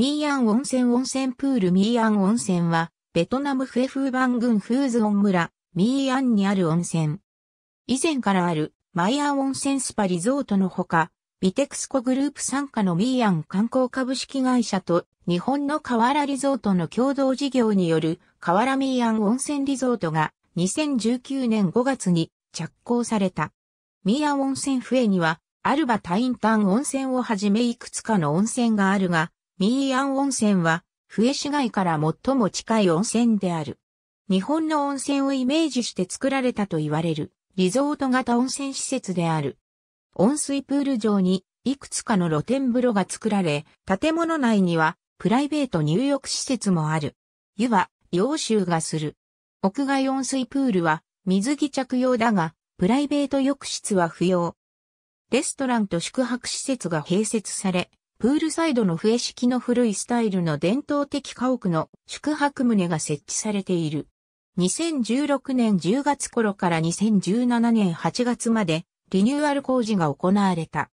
ミーアン温泉温泉プールミーアン温泉は、ベトナムフェフーバン郡フーズオン村、ミーアンにある温泉。以前からある、マイアン温泉スパリゾートのほか、ビテクスコグループ傘下のミーアン観光株式会社と、日本の河原リゾートの共同事業による、河原ミーアン温泉リゾートが、2019年5月に着工された。ミーアン温泉フェには、アルバタインタン温泉をはじめいくつかの温泉があるが、ミーアン温泉は、笛市街から最も近い温泉である。日本の温泉をイメージして作られたと言われる、リゾート型温泉施設である。温水プール上に、いくつかの露天風呂が作られ、建物内には、プライベート入浴施設もある。湯は、洋臭がする。屋外温水プールは、水着着用だが、プライベート浴室は不要。レストランと宿泊施設が併設され、プールサイドの笛式の古いスタイルの伝統的家屋の宿泊棟が設置されている。2016年10月頃から2017年8月までリニューアル工事が行われた。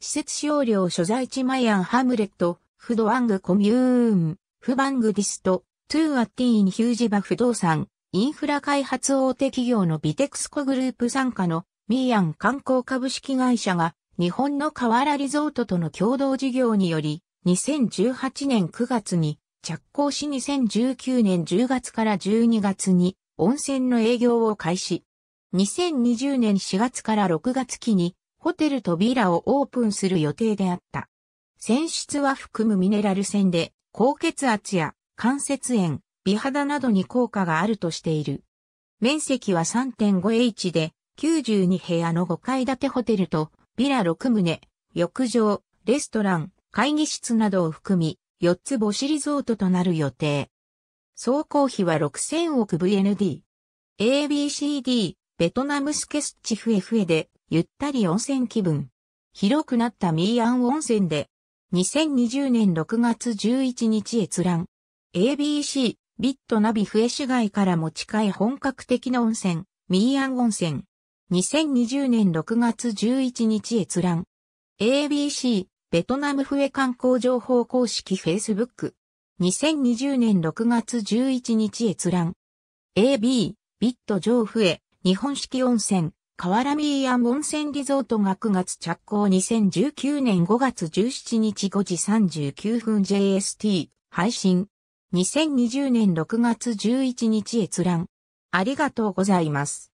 施設使用料所在地マイアンハムレット、フドアングコミューン、フバングディスト、トゥーアティーンヒュージバ不動産、インフラ開発大手企業のビテクスコグループ傘下のミーアン観光株式会社が日本の河原リゾートとの共同事業により、2018年9月に着工し2019年10月から12月に温泉の営業を開始。2020年4月から6月期にホテルとビラをオープンする予定であった。泉質は含むミネラル泉で高血圧や関節炎、美肌などに効果があるとしている。面積は 3.5H で92部屋の5階建てホテルとビラ6棟、浴場、レストラン、会議室などを含み、4つ星リゾートとなる予定。総工費は6000億 VND。ABCD、ベトナムスケスチフエフエで、ゆったり温泉気分。広くなったミーアン温泉で、2020年6月11日閲覧。ABC、ビットナビフエ市街から持ち替え本格的な温泉、ミーアン温泉。2020年6月11日閲覧。ABC、ベトナム笛観光情報公式 Facebook。2020年6月11日閲覧。AB、ビット上笛、日本式温泉、河原ミーアン温泉リゾートが9月着工2019年5月17日5時39分 JST 配信。2020年6月11日閲覧。ありがとうございます。